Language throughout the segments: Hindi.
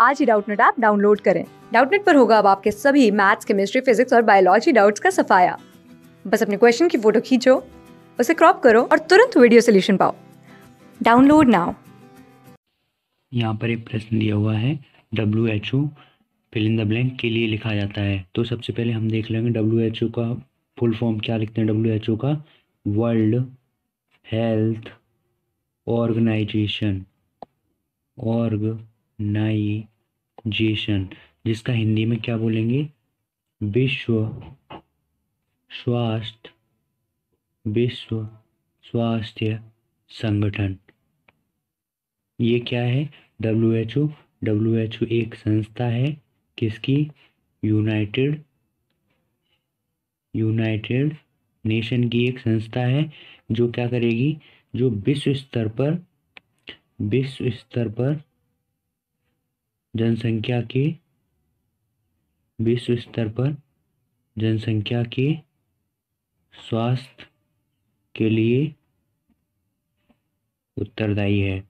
आज ही डाउटनेट ऐप डाउनलोड करें डाउटनेट पर होगा अब आपके सभी मैथ्स केमिस्ट्री फिजिक्स और बायोलॉजी डाउट्स का सफाया बस अपने क्वेश्चन की फोटो खींचो उसे क्रॉप करो और तुरंत वीडियो सोल्यूशन पाओ डाउनलोड नाउ यहाँ पर एक प्रश्न दिया हुआ है W H O fill in the blank के लिए लिखा जाता है तो सबसे पहले हम देख लेंगे डब्ल्यू एच ओ का फुल फॉर्म क्या लिखते हैं डब्ल्यू एच ओ का world health organisation organisation जिसका हिंदी में क्या बोलेंगे विश्व स्वास्थ्य विश्व स्वास्थ्य संगठन ये क्या है W H O W H O एक संस्था है किसकी यूनाइटेड यूनाइटेड नेशन की एक संस्था है जो क्या करेगी जो विश्व स्तर पर विश्व स्तर पर जनसंख्या की विश्व स्तर पर जनसंख्या के स्वास्थ्य के लिए उत्तरदायी है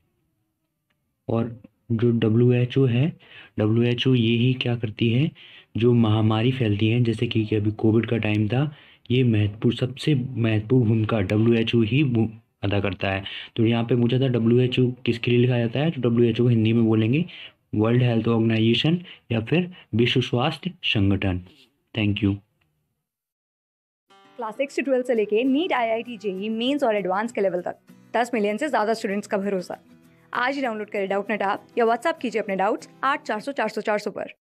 और जो डब्ल्यू एच ओ है डब्ल्यू एच ओ ये ही क्या करती है जो महामारी फैलती है जैसे कि अभी कोविड का टाइम था ये महत्वपूर्ण सबसे महत्वपूर्ण भूमिका डब्ल्यू एच ओ ही अदा करता है तो यहाँ पे पूछा था डब्ल्यू एच ओ किसके लिए लिखा जाता है तो डब्ल्यू एच ओ हिंदी में बोलेंगे वर्ल्ड हेल्थ ऑर्गेनाइजेशन या फिर विश्व स्वास्थ्य संगठन थैंक यू क्लास सिक्स से ट्वेल्थ से लेके NEET I I T JEE mains और एडवांस के लेवल तक दस मिलियन से ज़्यादा स्टूडेंट्स का भरोसा आज ही डाउनलोड करें डाउट नेट ऐप या व्हाट्सएप कीजिए अपने डाउट्स आठ चार सौ चार सौ चार सौ पर